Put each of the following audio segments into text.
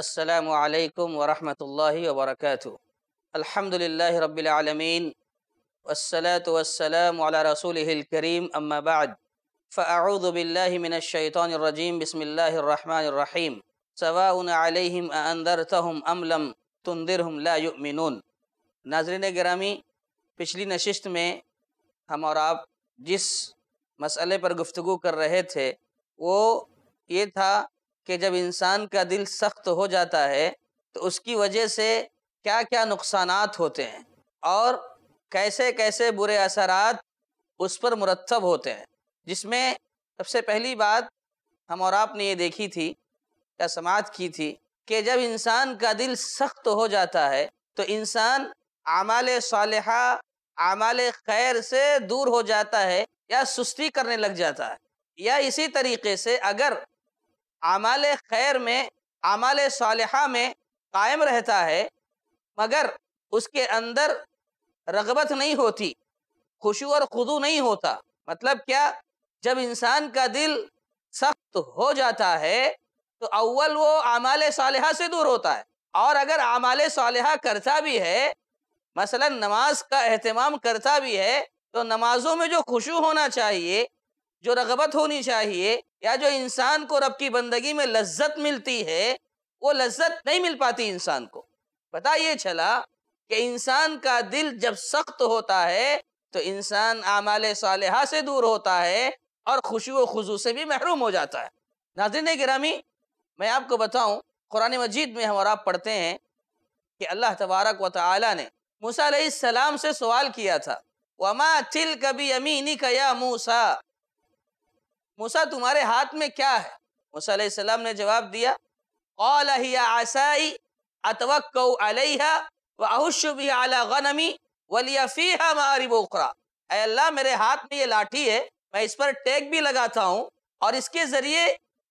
असलकम वरहमल वबरक अल्हम्दुलिल्लाह रबालमीन वसलात वसलम रसूल करीम अम्माबाद फ़ाऊदबिल्लिमिनशैतरजीम बसमीम सवाउनम अंदरतम अमलम तुंदिरहम लामिन नाजरन ग्रामी पिछली नशस्त में हम और आप जिस मसले पर गुफ्तु कर रहे थे वो ये था कि जब इंसान का दिल सख्त हो जाता है तो उसकी वजह से क्या क्या नुकसान होते हैं और कैसे कैसे बुरे असरात उस पर मुरतब होते हैं जिसमें सबसे पहली बात हम और आपने ये देखी थी या समाज की थी कि जब इंसान का दिल सख्त हो जाता है तो इंसान आमाल साल आमाल खैर से दूर हो जाता है या सुस्ती करने लग जाता है या इसी तरीके से अगर आमाल खैर में आमाल सालहा में कायम रहता है मगर उसके अंदर रगबत नहीं होती खुशू और खुदू नहीं होता मतलब क्या जब इंसान का दिल सख्त हो जाता है तो अव्वल वो आमाल सालहा से दूर होता है और अगर आमाल सालहा करता भी है मसलन नमाज का अहतमाम करता भी है तो नमाजों में जो खुशू होना चाहिए जो रगबत होनी चाहिए या जो इंसान को रब की बंदगी में लज्जत मिलती है वो लज्जत नहीं मिल पाती इंसान को पता ये चला कि इंसान का दिल जब सख्त होता है तो इंसान आमाल सालहा से दूर होता है और खुशी व खजू से भी महरूम हो जाता है नाजिन ग्रामी मैं आपको बताऊं कुरान मजीद में हम और आप पढ़ते हैं कि अल्लाह तबारक व तला ने मूसा सलाम से सवाल किया था वमा तिल कभी अमीनी कया मूसा मूसा तुम्हारे हाथ में क्या है मूसा ने जवाब दिया आसाई अल्लाह मेरे हाथ में ये लाठी है मैं इस पर टैग भी लगाता हूँ और इसके ज़रिए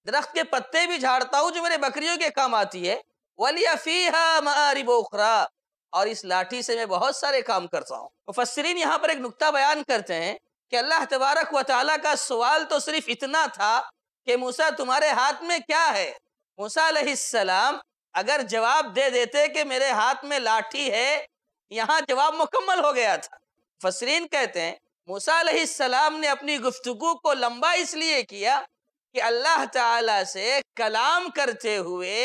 दरख्त के पत्ते भी झाड़ता हूँ जो मेरे बकरियों के काम आती है वलिया फ़ीहा बोखरा और इस लाठी से मैं बहुत सारे काम करता हूँ मुफसरीन यहाँ पर एक नुकता बयान करते हैं कि अल्लाह तबारक व ताली का सवाल तो सिर्फ इतना था कि मूसा तुम्हारे हाथ में क्या है मूसा सलाम अगर जवाब दे देते कि मेरे हाथ में लाठी है यहाँ जवाब मुकम्मल हो गया था फसरीन कहते हैं मूसा सलाम ने अपनी गुफ्तगु को लंबा इसलिए किया कि अल्लाह ताला से कलाम करते हुए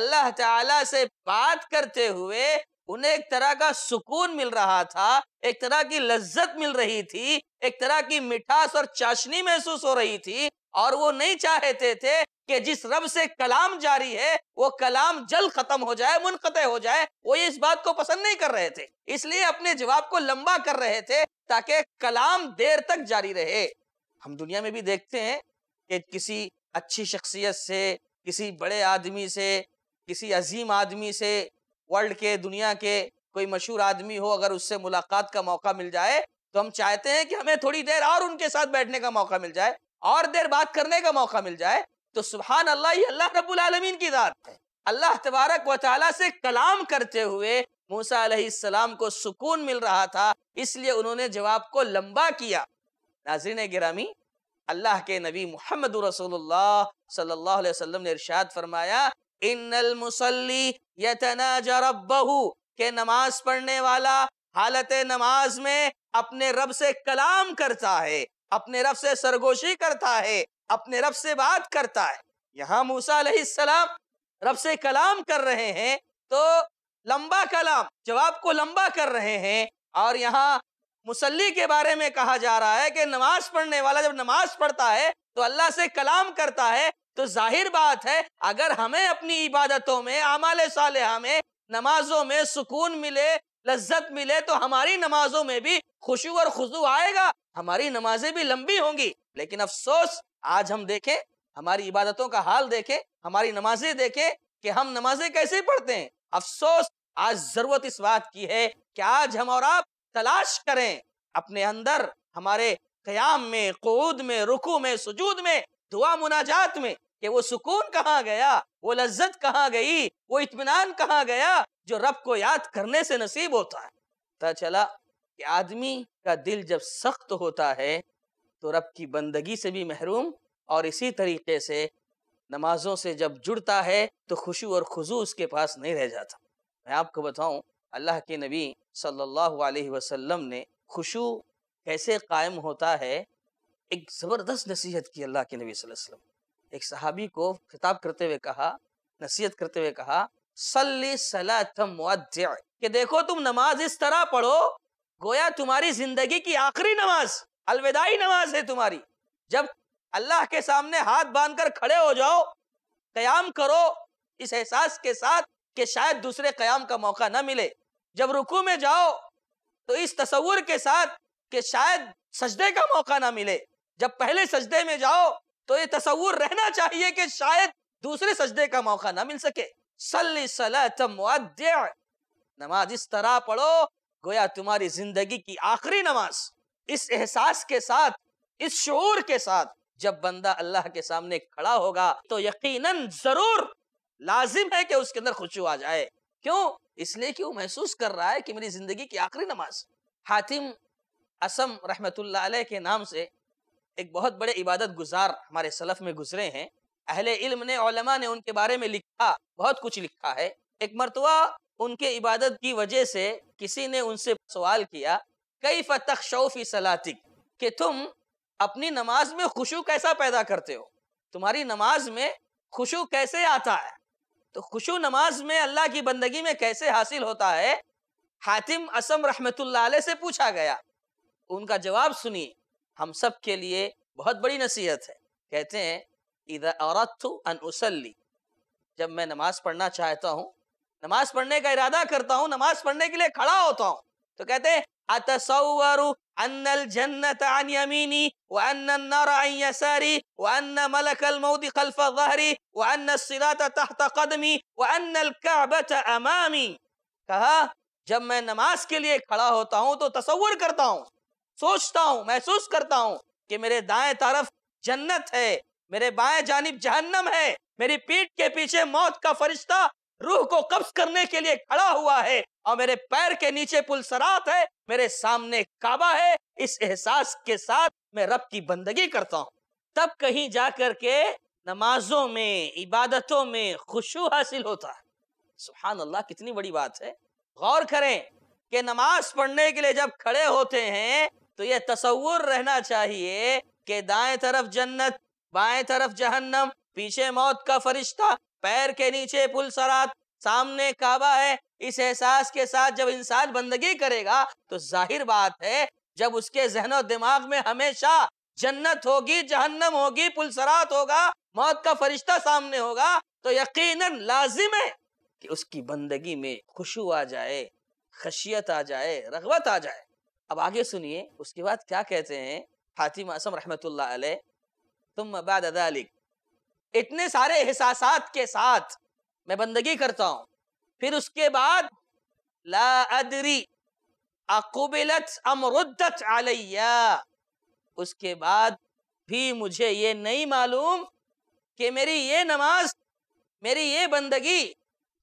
अल्लाह ताला से बात करते हुए उन्हें एक तरह का सुकून मिल रहा था एक तरह की लज्जत मिल रही थी एक तरह की मिठास और चाशनी महसूस हो रही थी और वो नहीं चाहते थे कि जिस रब से कलाम जारी है वो कलाम जल खत्म हो जाए मुनकत हो जाए वो ये इस बात को पसंद नहीं कर रहे थे इसलिए अपने जवाब को लंबा कर रहे थे ताकि कलाम देर तक जारी रहे हम दुनिया में भी देखते हैं कि किसी अच्छी शख्सियत से किसी बड़े आदमी से किसी अजीम आदमी से वर्ल्ड के दुनिया के कोई मशहूर आदमी हो अगर उससे मुलाकात का मौका मिल जाए तो हम चाहते हैं कि हमें थोड़ी देर और उनके साथ बैठने का मौका मिल जाए और देर बात करने का मौका मिल जाए तो सुबहान अल्लाह ही अल्लाह रब्बुल आलमीन की दात है अल्लाह तबारक व से कलाम करते हुए मूसा सलाम को सुकून मिल रहा था इसलिए उन्होंने जवाब को लंबा किया नाजरीन गिरामी अल्लाह के नबी मोहम्मद रसोल्ला सल्लल्लाहु अलैहि वसल्लम ने इरशाद फरमाया इन्नल मुसल्ली यतना के नमाज पढ़ने वाला हालत नमाज में अपने रब से कलाम करता है अपने रब से सरगोशी करता है अपने रब से बात करता है यहाँ मूसा रब से कलाम कर रहे हैं तो लंबा कलाम जवाब को लंबा कर रहे हैं और यहाँ मुसल्ली के बारे में कहा जा रहा है कि नमाज पढ़ने वाला जब नमाज पढ़ता है तो अल्लाह से कलाम करता है तो जाहिर बात है अगर हमें अपनी इबादतों में आमाल साल में नमाजों में सुकून मिले लज्जत मिले तो हमारी नमाजों में भी खुशू और खुशू आएगा हमारी नमाजें भी लंबी होंगी लेकिन अफसोस आज हम देखें हमारी इबादतों का हाल देखें हमारी नमाजें देखें कि हम नमाजें कैसे पढ़ते हैं अफसोस आज जरूरत इस बात की है कि आज हम और आप तलाश करें अपने अंदर हमारे क्याम में कूद में रुकू में सुजूद में दुआ मुनाजात में कि वो सुकून कहाँ गया वो लज्जत कहाँ गई वो इतमान कहाँ गया जो रब को याद करने से नसीब होता है पता चला कि आदमी का दिल जब सख्त होता है तो रब की बंदगी से भी महरूम और इसी तरीके से नमाजों से जब जुड़ता है तो खुशू और खुजू उसके पास नहीं रह जाता मैं आपको बताऊं अल्लाह के नबी सल्लल्लाहु अलैहि वसल्लम ने खुशू कैसे कायम होता है एक ज़बरदस्त नसीहत की अल्लाह के नबी वसल्लम एक सहाबी को खिताब करते हुए कहा नसीहत करते हुए कहा सल्ली सलातम कि देखो तुम नमाज इस तरह पढ़ो गोया तुम्हारी जिंदगी की आखिरी नमाज अलविदाई नमाज है तुम्हारी जब अल्लाह के सामने हाथ बांध कर खड़े हो जाओ कयाम करो इस एहसास के साथ कि शायद दूसरे कयाम का मौका ना मिले जब रुकू में जाओ तो इस तस्वुर के साथ कि शायद सजदे का मौका ना मिले जब पहले सजदे में जाओ तो ये तस्वूर रहना चाहिए कि शायद दूसरे सजदे का मौका ना मिल सके नमाज इस तरह पढ़ो गोया तुम्हारी जिंदगी की आखिरी नमाज इस एहसास के साथ इस शोर के साथ जब बंदा अल्लाह के सामने खड़ा होगा तो यकीनन जरूर लाजिम है कि उसके अंदर खुशू आ जाए क्यों इसलिए कि वो महसूस कर रहा है कि मेरी जिंदगी की आखिरी नमाज हातिम असम रहमतुल्लाह अलैह के नाम से एक बहुत बड़े इबादत गुजार हमारे सलफ में गुजरे हैं अहले इल्म ने उलमा ने उनके बारे में लिखा बहुत कुछ लिखा है एक मरतबा उनके इबादत की वजह से किसी ने उनसे सवाल किया कई फतख शौफी सलातिक कि तुम अपनी नमाज में खुशु कैसा पैदा करते हो तुम्हारी नमाज में खुशु कैसे आता है तो खुशु नमाज में अल्लाह की बंदगी में कैसे हासिल होता है हातिम असम रहमतुल्लाह से पूछा गया उनका जवाब सुनिए हम सब के लिए बहुत बड़ी नसीहत है कहते हैं इधर औरत अन उसली जब मैं नमाज पढ़ना चाहता हूँ नमाज पढ़ने का इरादा करता हूँ नमाज पढ़ने के लिए खड़ा होता हूँ तो कहते हैं कहा जब मैं नमाज के लिए खड़ा होता हूँ तो तस्वर करता हूँ सोचता हूं महसूस करता हूं कि मेरे दाएं तरफ जन्नत है मेरे बाएं जानब जहन्नम है मेरी पीठ के पीछे मौत का फरिश्ता रूह को कब्ज करने के लिए खड़ा हुआ है और मेरे पैर के नीचे पुल सरात है मेरे सामने काबा है इस एहसास के साथ मैं रब की बंदगी करता हूँ तब कहीं जा कर के नमाजों में इबादतों में खुशू हासिल होता है सुहान अल्लाह कितनी बड़ी बात है गौर करें कि नमाज पढ़ने के लिए जब खड़े होते हैं तो यह तस्वुर रहना चाहिए कि दाएं तरफ जन्नत बाएं तरफ जहन्नम पीछे मौत का फरिश्ता पैर के नीचे पुल सरात सामने काबा है इस एहसास के साथ जब इंसान बंदगी करेगा तो जाहिर बात है जब उसके जहनो दिमाग में हमेशा जन्नत होगी जहन्नम होगी पुलसरात होगा मौत का फरिश्ता सामने होगा तो यकीनन लाजिम है कि उसकी बंदगी में खुशू आ जाए खशियत आ जाए रगबत आ जाए अब आगे सुनिए उसके बाद क्या कहते हैं फातिम असम रहमत तुम बाद अदालिक इतने सारे एहसास के साथ मैं बंदगी करता हूं फिर उसके बाद ला अदरी अकुबिलत अमरुद्दत आलिया उसके बाद भी मुझे ये नहीं मालूम कि मेरी ये नमाज मेरी ये बंदगी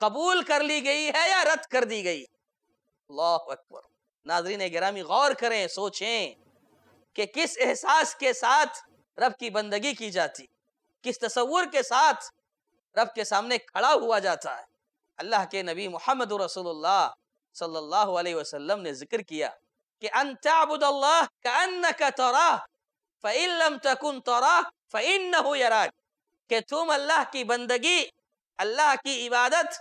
कबूल कर ली गई है या रद्द कर दी गई अल्लाह अकबर नाजरीन गिरामी गौर करें सोचें कि किस एहसास के साथ रब की बंदगी की जाती किस तस्वुर के साथ रब के सामने खड़ा हुआ जाता है अल्लाह के नबी मोहम्मद रसोल्ला सल्लल्लाहु अलैहि वसल्लम ने जिक्र किया कि अनताबुदल्लाह का तोरा फ़ैलम तकुन तोरा फ़ैन यराक कि तुम अल्लाह की बंदगी अल्लाह की इबादत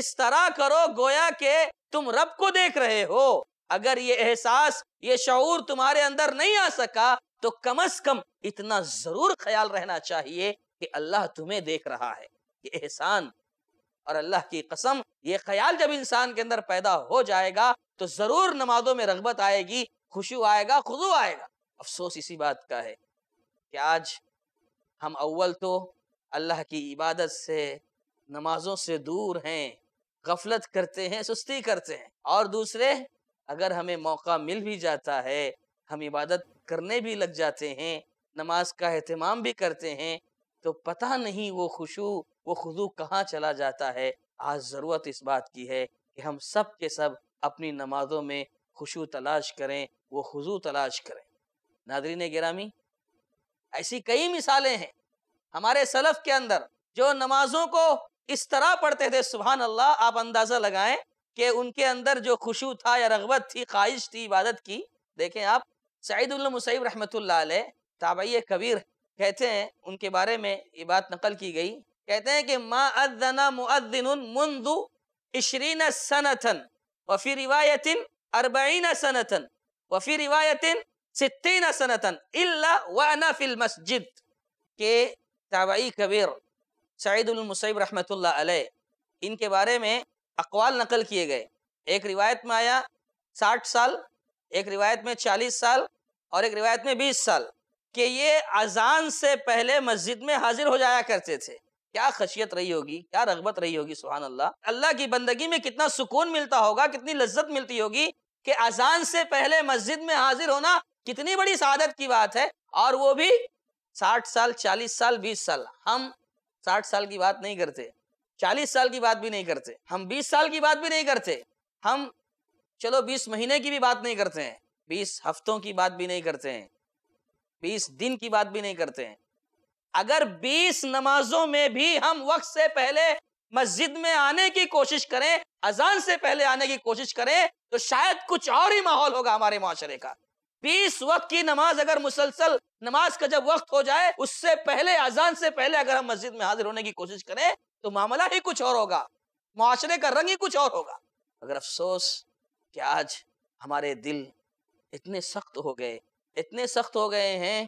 इस तरह करो गोया के तुम रब को देख रहे हो अगर ये एहसास ये शूर तुम्हारे अंदर नहीं आ सका तो कम अज कम इतना जरूर ख्याल रहना चाहिए कि अल्लाह तुम्हें देख रहा है ये एहसान और अल्लाह की कसम ये ख्याल जब इंसान के अंदर पैदा हो जाएगा तो जरूर नमाजों में रगबत आएगी खुशू आएगा खुदू आएगा अफसोस इसी बात का है कि आज हम अव्वल तो अल्लाह की इबादत से नमाजों से दूर हैं गफलत करते हैं सुस्ती करते हैं और दूसरे अगर हमें मौका मिल भी जाता है हम इबादत करने भी लग जाते हैं नमाज का अहतमाम भी करते हैं तो पता नहीं वो खुशू वो खुदू कहाँ चला जाता है आज ज़रूरत इस बात की है कि हम सब के सब अपनी नमाजों में खुशू तलाश करें वो खुजू तलाश करें नादरी ने गिरामी ऐसी कई मिसालें हैं हमारे सलफ के अंदर जो नमाजों को इस तरह पढ़ते थे सुबहान अल्लाह आप अंदाज़ा लगाएं कि उनके अंदर जो खुशू था या रगबत थी ख्वाहिश थी इबादत की देखें आप सईदुल मुसैब रहमत ताबई कबीर कहते हैं उनके बारे में ये बात नकल की गई कहते हैं कि माँ मुद्दिन मुंदु इशरीन सनथन वफ़ी रिवायतिन अरबईन सनथन वफ़ी रिवायतिन सित्तीन सनतन अनाफिल मस्जिद के ताबई कबीर सईदुल रहमत इनके बारे में अकवाल नकल किए गए एक रिवायत में आया साठ साल एक रिवायत में चालीस साल और एक रिवायत में बीस साल कि ये अजान से पहले मस्जिद में हाजिर हो जाया करते थे क्या खशियत रही होगी क्या रगबत रही होगी सुहान अल्लाह अल्लाह की बंदगी में कितना सुकून मिलता होगा कितनी लज्जत मिलती होगी कि अजान से पहले मस्जिद में हाजिर होना कितनी बड़ी शहादत की बात है और वो भी साठ साल चालीस साल बीस साल हम साठ साल की बात नहीं करते चालीस साल की बात भी नहीं करते हम बीस साल की बात भी नहीं करते हम चलो बीस महीने की भी बात नहीं करते हैं बीस हफ्तों की बात भी नहीं करते हैं बीस दिन की बात भी नहीं करते हैं अगर बीस नमाजों में भी हम वक्त से पहले मस्जिद में आने की कोशिश करें अजान से पहले आने की कोशिश करें तो शायद कुछ और ही माहौल होगा हमारे माशरे का बीस वक्त की नमाज अगर मुसलसल नमाज का जब वक्त हो जाए उससे पहले अजान से पहले अगर हम मस्जिद में हाजिर होने की कोशिश करें तो मामला ही कुछ और होगा माशरे का रंग ही कुछ और होगा अगर अफसोस कि आज हमारे दिल इतने सख्त हो गए इतने सख्त हो गए हैं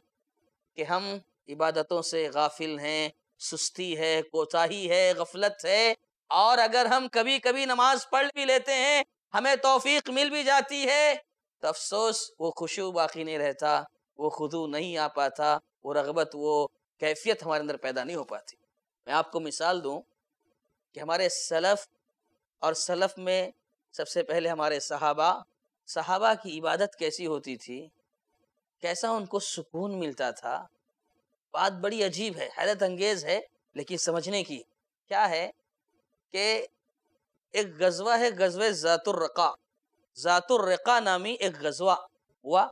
कि हम इबादतों से गाफिल हैं सुस्ती है कोताही है गफलत है और अगर हम कभी कभी नमाज पढ़ भी लेते हैं हमें तोफीक मिल भी जाती है तो अफसोस वो खुशबू बाकी नहीं रहता वो खुदू नहीं आ पाता वो रगबत वो कैफियत हमारे अंदर पैदा नहीं हो पाती मैं आपको मिसाल दूं कि हमारे सलफ और सलफ में सबसे पहले हमारे सहाबा सहाबा की इबादत कैसी होती थी कैसा उनको सुकून मिलता था बात बड़ी अजीब है हैरत अंगेज है लेकिन समझने की क्या है कि एक गजवा है गजवे ज़ातुर्रका ज़ातुर्रका नामी एक गजवा हुआ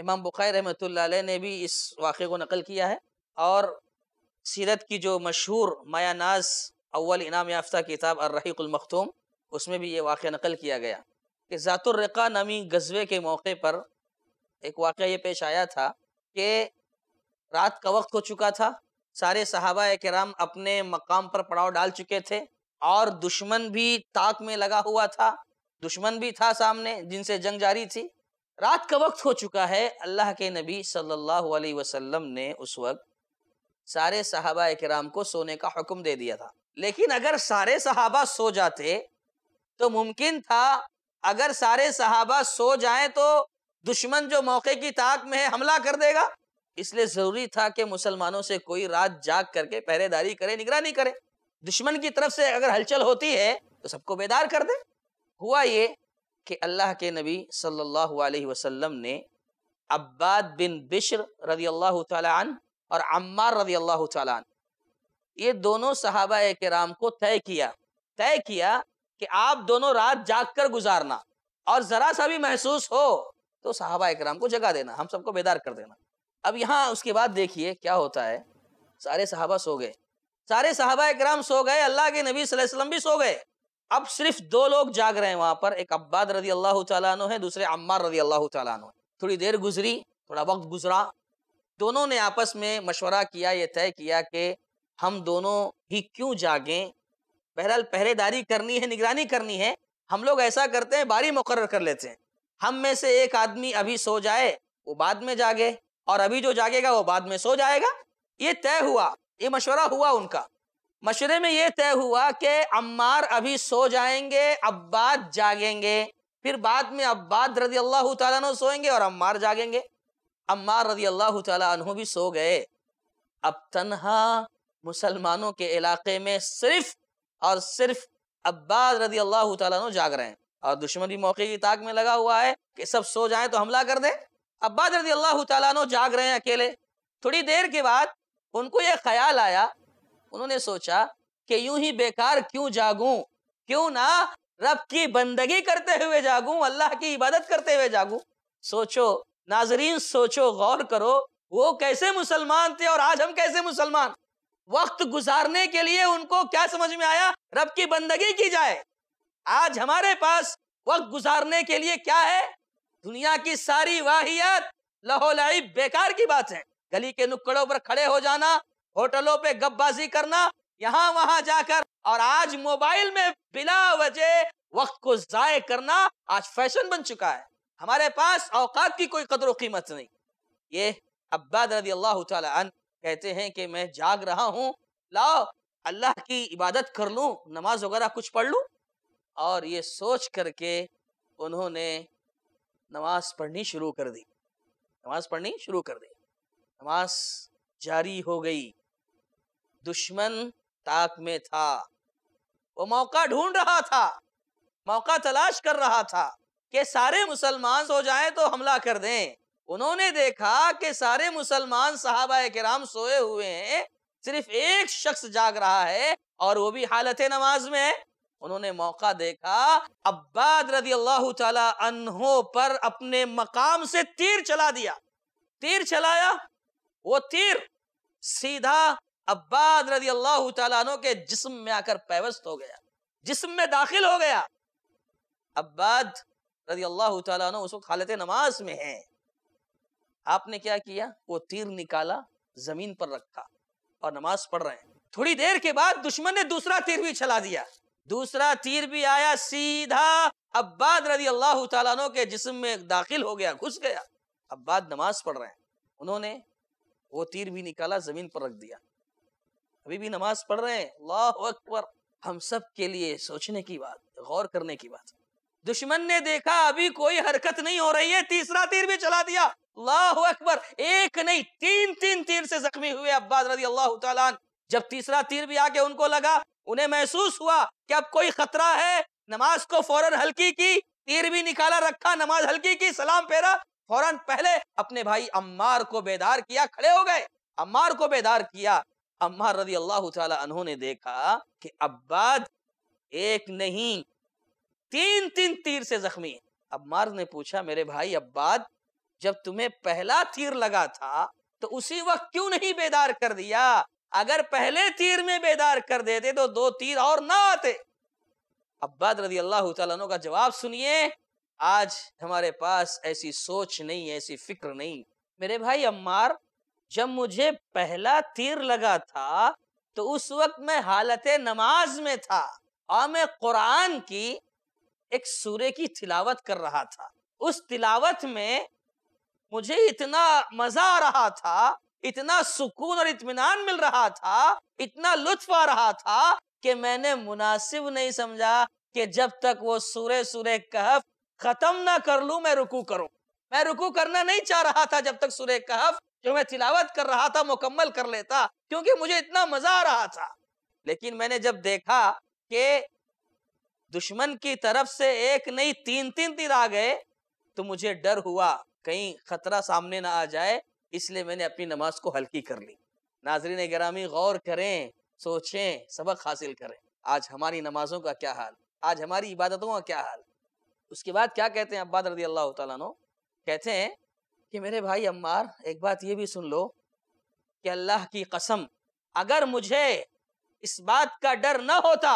इमाम बुखारी रहमत ने भी इस वाक़े को नकल किया है और सीरत की जो मशहूर मायानाज अव्वल इनाम याफ्ता किताब अर्रहीकुलमखतूम उसमें भी ये वाक़ नकल किया गया कि ज़ातुर्रका नामी गजबे के मौके पर एक वाक़ ये पेश आया था कि रात का वक्त हो चुका था सारे सहाबा कराम अपने मकाम पर पड़ाव डाल चुके थे और दुश्मन भी ताक में लगा हुआ था दुश्मन भी था सामने जिनसे जंग जारी थी रात का वक्त हो चुका है अल्लाह के नबी सल्लल्लाहु अलैहि वसल्लम ने उस वक्त सारे सहाबा राम को सोने का हुक्म दे दिया था लेकिन अगर सारे सहाबा सो जाते तो मुमकिन था अगर सारे सहाबा सो जाएं तो दुश्मन जो मौके की ताक में है हमला कर देगा इसलिए जरूरी था कि मुसलमानों से कोई रात जाग करके पहरेदारी करे निगरानी करे दुश्मन की तरफ से अगर हलचल होती है तो सबको बेदार कर दे हुआ ये कि अल्लाह के नबी सल्लल्लाहु अलैहि वसल्लम ने अब्बाद बिन बिश्र रदी अल्लाह तन और अम्मा रजी अल्लाह ये दोनों सहाबा कराम को तय किया तय किया कि आप दोनों रात जाग कर गुजारना और ज़रा सा भी महसूस हो तो सहाबा कराम को जगा देना हम सबको बेदार कर देना अब यहाँ उसके बाद देखिए क्या होता है सारे सहाबा सो गए सारे सहाबा कराम सो गए अल्लाह के नबी वसल्लम भी सो गए अब सिर्फ दो लोग जाग रहे हैं वहाँ पर एक अब्बाद रजी अल्लाह तु है दूसरे अम्मार रजी अल्लाह तु है थोड़ी देर गुजरी थोड़ा वक्त गुजरा दोनों ने आपस में मशवरा किया ये तय किया कि हम दोनों ही क्यों जागें बहरहाल पहरेदारी करनी है निगरानी करनी है हम लोग ऐसा करते हैं बारी मुकर कर लेते हैं हम में से एक आदमी अभी सो जाए वो बाद में जागे और अभी जो जागेगा वो बाद में सो जाएगा ये तय हुआ ये मशवरा हुआ उनका मशवरे में ये तय हुआ कि अम्मार अभी सो जाएंगे अब्बाद जागेंगे फिर बाद में अब्बाद रजी अल्लाह सोएंगे और अम्मार जागेंगे अम्मा रजी अल्लाह तु भी सो गए अब तनहा मुसलमानों के इलाके में सिर्फ और सिर्फ अब्बास रजी अल्लाह तु जाग रहे हैं और दुश्मन भी मौके की ताक में लगा हुआ है कि सब सो जाए तो हमला कर दे अब्बास रजी अल्लाह तु जाग रहे हैं अकेले थोड़ी देर के बाद उनको ये ख्याल आया उन्होंने सोचा कि यूं ही बेकार क्यों जागूं क्यों ना रब की बंदगी करते हुए जागूं अल्लाह की इबादत करते हुए जागूं सोचो नाजरीन सोचो गौर करो वो कैसे मुसलमान थे और आज हम कैसे मुसलमान वक्त गुजारने के लिए उनको क्या समझ में आया रब की बंदगी की जाए आज हमारे पास वक्त गुजारने के लिए क्या है दुनिया की सारी वाहियात लहोलाई बेकार की बात है गली के नुक्कड़ों पर खड़े हो जाना होटलों पे गपबाजी करना यहाँ वहां जाकर और आज मोबाइल में बिला वजह वक्त को जाय करना आज फैशन बन चुका है हमारे पास औकात की कोई कदर कीमत नहीं ये अब्बाद रजी अल्लाह तन कहते हैं कि मैं जाग रहा हूँ लाओ अल्लाह की इबादत कर लूँ नमाज वगैरह कुछ पढ़ लूँ और ये सोच करके उन्होंने नमाज पढ़नी शुरू कर दी नमाज पढ़नी शुरू कर दी नमाज जारी हो गई दुश्मन ताक में था वो मौका ढूंढ रहा था मौका तलाश कर रहा था कि सारे मुसलमान सो जाएं तो हमला कर दें उन्होंने देखा कि सारे मुसलमान साहबा कराम सोए हुए हैं सिर्फ एक शख्स जाग रहा है और वो भी हालत नमाज में उन्होंने मौका देखा अब्बाद रजी अल्लाह तहों पर अपने मकाम से तीर चला दिया तीर चलाया वो तीर सीधा अब्बाद रदी अल्लाह तहों के जिस्म में आकर पैवस्त हो गया जिस्म में दाखिल हो गया अब्बाद रजी अल्लाह उस वक्त हालत नमाज में है आपने क्या किया वो तीर निकाला जमीन पर रखा और नमाज पढ़ रहे हैं थोड़ी देर के बाद दुश्मन ने दूसरा तीर भी चला दिया दूसरा तीर भी आया सीधा अब्बाद रजी अल्लाह तु के जिसम में दाखिल हो गया घुस गया अब्बाद नमाज पढ़ रहे हैं उन्होंने वो तीर भी निकाला जमीन पर रख दिया अभी भी नमाज पढ़ रहे हैं अल्लाह अकबर हम सब के लिए सोचने की बात गौर करने की बात दुश्मन ने देखा अभी कोई हरकत नहीं हो रही है तीसरा तीर भी चला दिया अल्लाह अकबर एक नहीं तीन तीन तीर से जख्मी हुए अब्बास रजी अल्लाह जब तीसरा तीर भी आके उनको लगा उन्हें महसूस हुआ कि अब कोई खतरा है नमाज को फौरन हल्की की तीर भी निकाला रखा नमाज हल्की की सलाम फेरा फौरन पहले अपने भाई अम्मार को बेदार किया खड़े हो गए अम्मार को बेदार किया अम्मार रजी अल्लाह तहों ने देखा कि अब्बाद एक नहीं तीन तीन तीर से जख्मी है अब्मार ने पूछा मेरे भाई अब्बाद जब तुम्हें पहला तीर लगा था तो उसी वक्त क्यों नहीं बेदार कर दिया अगर पहले तीर में बेदार कर देते तो दो तीर और ना आते अब्बाद रजी अल्लाह तु का जवाब सुनिए आज हमारे पास ऐसी सोच नहीं ऐसी फिक्र नहीं मेरे भाई अम्मार जब मुझे पहला तीर लगा था तो उस वक्त मैं हालत नमाज में था और मैं कुरान की एक सूर्य की तिलावत कर रहा था उस तिलावत में मुझे इतना मजा आ रहा था इतना सुकून और इतमान मिल रहा था इतना लुत्फ आ रहा था कि मैंने मुनासिब नहीं समझा कि जब तक वो सूर्य सूर्य कहफ खत्म ना कर लू मैं रुकू करूं मैं रुकू करना नहीं चाह रहा था जब तक सूर्य कहफ जो मैं तिलावत कर रहा था मुकम्मल कर लेता क्योंकि मुझे इतना मजा आ रहा था लेकिन मैंने जब देखा कि दुश्मन की तरफ से एक नहीं तीन तीन तीर आ गए तो मुझे डर हुआ कहीं खतरा सामने ना आ जाए इसलिए मैंने अपनी नमाज को हल्की कर ली नाजरीन ग्रामी गौर करें सोचें सबक हासिल करें आज हमारी नमाजों का क्या हाल आज हमारी इबादतों का क्या हाल उसके बाद क्या कहते हैं अब्बाद रदी अल्लाह तु कहते हैं कि मेरे भाई अम्मार एक बात ये भी सुन लो कि अल्लाह की कसम अगर मुझे इस बात का डर ना होता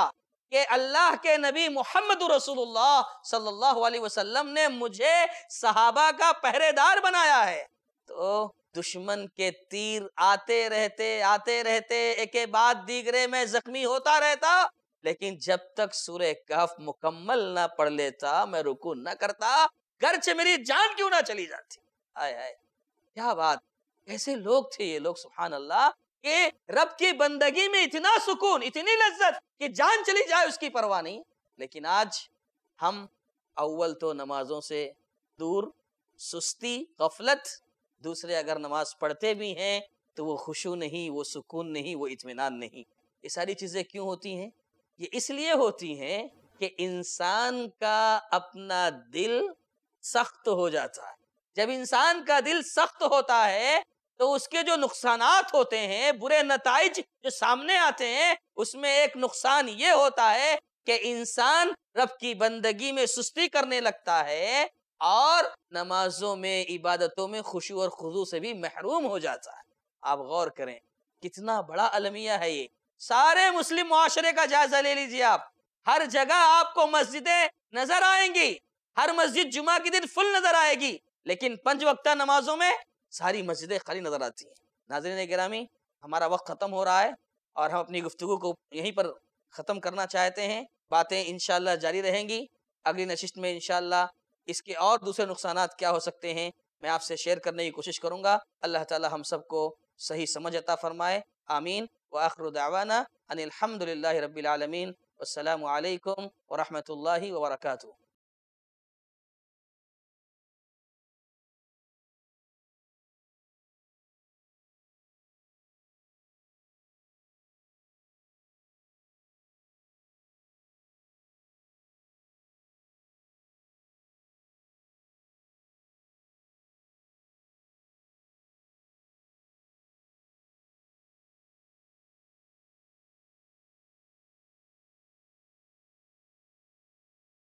कि अल्लाह के नबी मोहम्मद रसूलुल्लाह सल्लल्लाहु अलैहि वसल्लम ने मुझे सहाबा का पहरेदार बनाया है तो दुश्मन के तीर आते रहते आते रहते एक बाद दीगरे में जख्मी होता रहता लेकिन जब तक सूर्य कहफ मुकम्मल ना पढ़ लेता मैं रुकू ना करता घर से मेरी जान क्यों ना चली जाती आय आय क्या बात ऐसे लोग थे ये लोग सुबहान अल्लाह कि रब की बंदगी में इतना सुकून इतनी लज्जत कि जान चली जाए उसकी परवाह नहीं लेकिन आज हम अव्वल तो नमाजों से दूर सुस्ती गफलत दूसरे अगर नमाज पढ़ते भी हैं तो वो खुशू नहीं वो सुकून नहीं वो इतमान नहीं ये सारी चीज़ें क्यों होती हैं ये इसलिए होती हैं कि इंसान का अपना दिल सख्त हो जाता है जब इंसान का दिल सख्त होता है तो उसके जो नुकसान होते हैं बुरे नतज जो सामने आते हैं उसमें एक नुकसान ये होता है कि इंसान रब की बंदगी में सुस्ती करने लगता है और नमाजों में इबादतों में खुशी और खुजू से भी महरूम हो जाता है आप गौर करें कितना बड़ा अलमिया है ये सारे मुस्लिम माशरे का जायजा ले लीजिए आप हर जगह आपको मस्जिदें नजर आएंगी हर मस्जिद जुमा के दिन फुल नजर आएगी लेकिन पंच वक्ता नमाजों में सारी मस्जिदें खाली नजर आती हैं नाजरन ग्रामी हमारा वक्त ख़त्म हो रहा है और हम अपनी गुफ्तु को यहीं पर ख़त्म करना चाहते हैं बातें इन जारी रहेंगी अगली नशिश में इनशाला इसके और दूसरे नुकसान क्या हो सकते हैं मैं आपसे शेयर करने की कोशिश करूँगा अल्लाह ताली हम सबको सही समझ अता फरमाए आमीन व आखर दावाना अनिलहमदिल्ला रबीआलमीन अल्लाम वरहमल वर्का